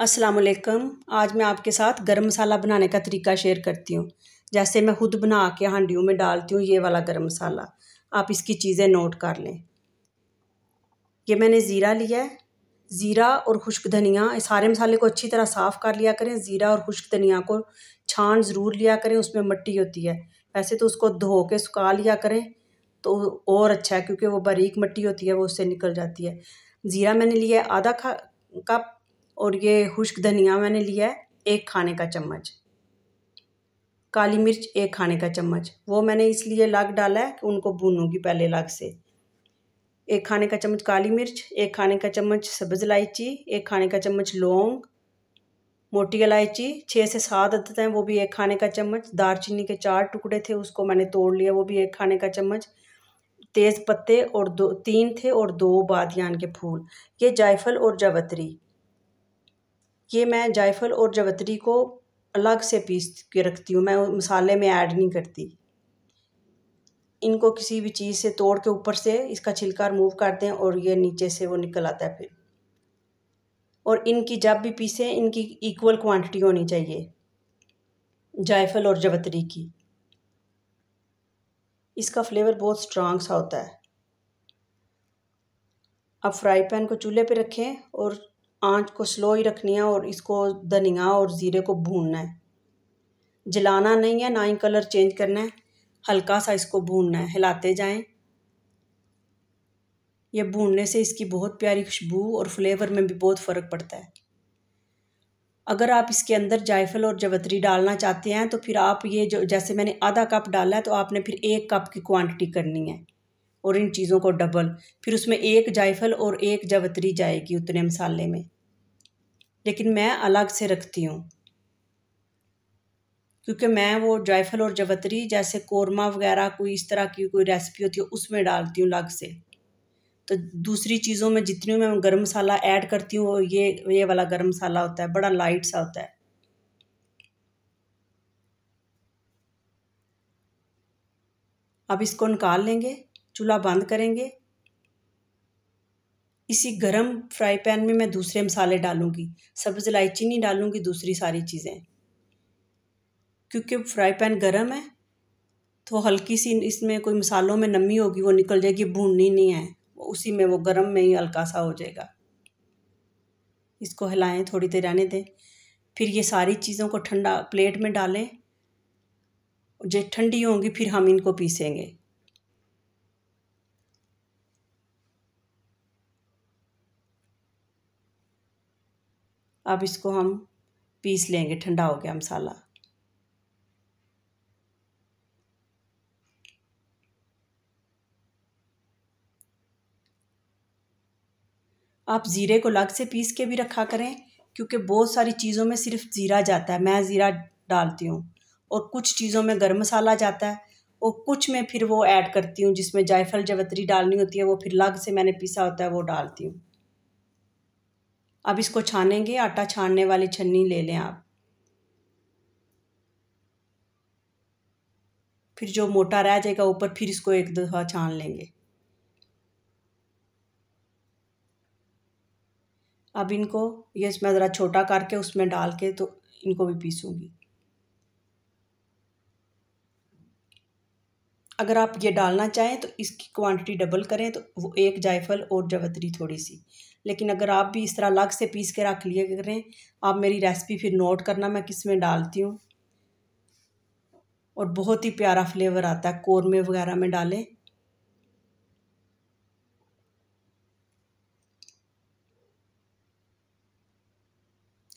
असलकम आज मैं आपके साथ गरम मसाला बनाने का तरीका शेयर करती हूँ जैसे मैं खुद बना के हांडियों में डालती हूँ ये वाला गरम मसाला आप इसकी चीज़ें नोट कर लें ये मैंने ज़ीरा लिया है ज़ीरा और खुश्क धनिया सारे मसाले को अच्छी तरह साफ़ कर लिया करें ज़ीरा और खुश्क धनिया को छान ज़रूर लिया करें उसमें मट्टी होती है वैसे तो उसको धो के सुखा लिया करें तो और अच्छा है क्योंकि वो बारीक मट्टी होती है वो उससे निकल जाती है ज़ीरा मैंने लिया आधा खा कप और ये खुश्क धनिया मैंने लिया है एक खाने का चम्मच काली मिर्च एक खाने का चम्मच वो मैंने इसलिए लग डाला है कि उनको भूनूंगी पहले लग से एक खाने का चम्मच काली मिर्च एक खाने का चम्मच सब्ज़ इलायची एक खाने का चम्मच लौंग मोटी इलायची छः से सात अदद हैं वो भी एक खाने का चम्मच दारचीनी के चार टुकड़े थे उसको मैंने तोड़ लिया वो भी एक खाने का चम्मच तेज़ पत्ते और दो तीन थे और दो बादियान के फूल ये जायफल और जावत्री ये मैं जायफल और जवतरी को अलग से पीस के रखती हूँ मैं मसाले में ऐड नहीं करती इनको किसी भी चीज़ से तोड़ के ऊपर से इसका छिलका रिमूव कर दें और ये नीचे से वो निकल आता है फिर और इनकी जब भी पीसें इनकी इक्वल क्वांटिटी होनी चाहिए जायफल और जवतरी की इसका फ्लेवर बहुत स्ट्रांग सा होता है अब फ्राई पैन को चूल्हे पे रखें और आंच को स्लो ही रखनी है और इसको धनिया और ज़ीरे को भूनना है जलाना नहीं है ना ही कलर चेंज करना है हल्का सा इसको भूनना है हिलाते जाएं यह भूनने से इसकी बहुत प्यारी खुशबू और फ्लेवर में भी बहुत फ़र्क पड़ता है अगर आप इसके अंदर जायफल और जवतरी डालना चाहते हैं तो फिर आप ये जो जैसे मैंने आधा कप डाला है तो आपने फिर एक कप की क्वांटिटी करनी है और इन चीज़ों को डबल फिर उसमें एक जायफल और एक जावत्री जाएगी उतने मसाले में लेकिन मैं अलग से रखती हूँ क्योंकि मैं वो जायफल और जवतरी जैसे कोरमा वगैरह कोई इस तरह की कोई रेसिपी होती है उसमें डालती हूँ अलग से तो दूसरी चीज़ों में जितनी मैं गर्म मसाला ऐड करती हूँ वो ये ये वाला गर्म मसाला होता है बड़ा लाइट सा होता है अब इसको निकाल लेंगे चूल्हा बंद करेंगे इसी गरम फ्राई पैन में मैं दूसरे मसाले डालूंगी सब्ज़ इलायची नहीं डालूंगी दूसरी सारी चीज़ें क्योंकि फ्राई पैन गर्म है तो हल्की सी इसमें कोई मसालों में नमी होगी वो निकल जाएगी भूननी नहीं है उसी में वो गर्म में ही हल्का सा हो जाएगा इसको हिलाएं थोड़ी देर आने दें फिर ये सारी चीज़ों को ठंडा प्लेट में डालें जो ठंडी होंगी फिर हम इनको पीसेंगे अब इसको हम पीस लेंगे ठंडा हो गया मसाला आप ज़ीरे को अलग से पीस के भी रखा करें क्योंकि बहुत सारी चीज़ों में सिर्फ ज़ीरा जाता है मैं ज़ीरा डालती हूँ और कुछ चीज़ों में गर्म मसाला जाता है और कुछ में फिर वो ऐड करती हूँ जिसमें जायफल जवतरी डालनी होती है वो फिर अलग से मैंने पीसा होता है वो डालती हूँ अब इसको छानेंगे आटा छानने वाली छन्नी ले लें आप फिर जो मोटा रह जाएगा ऊपर फिर इसको एक दफ़ा छान लेंगे अब इनको ये मैं ज़रा छोटा करके उसमें डाल के तो इनको भी पीसूँगी अगर आप ये डालना चाहें तो इसकी क्वांटिटी डबल करें तो वो एक जायफल और जवतरी थोड़ी सी लेकिन अगर आप भी इस तरह अलग से पीस के रख लिया करें आप मेरी रेसिपी फिर नोट करना मैं किस में डालती हूँ और बहुत ही प्यारा फ्लेवर आता है कौरमे वगैरह में डालें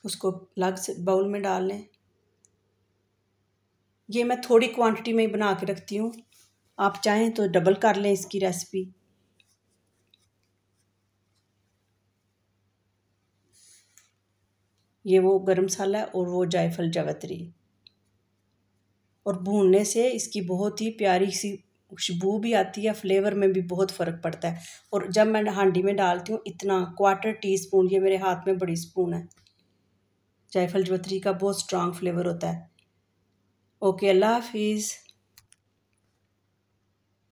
उसको अलग से बाउल में डाल लें ये मैं थोड़ी क्वांटिटी में ही बना के रखती हूँ आप चाहें तो डबल कर लें इसकी रेसिपी ये वो गरम मसाला है और वो जायफल जावत्री और भूनने से इसकी बहुत ही प्यारी सी खुशबू भी आती है फ्लेवर में भी बहुत फ़र्क पड़ता है और जब मैं हांडी में डालती हूँ इतना क्वार्टर टी स्पून ये मेरे हाथ में बड़ी स्पून है जायफल जवतरी का बहुत स्ट्रांग फ्लेवर होता है ओके अल्लाह हाफिज़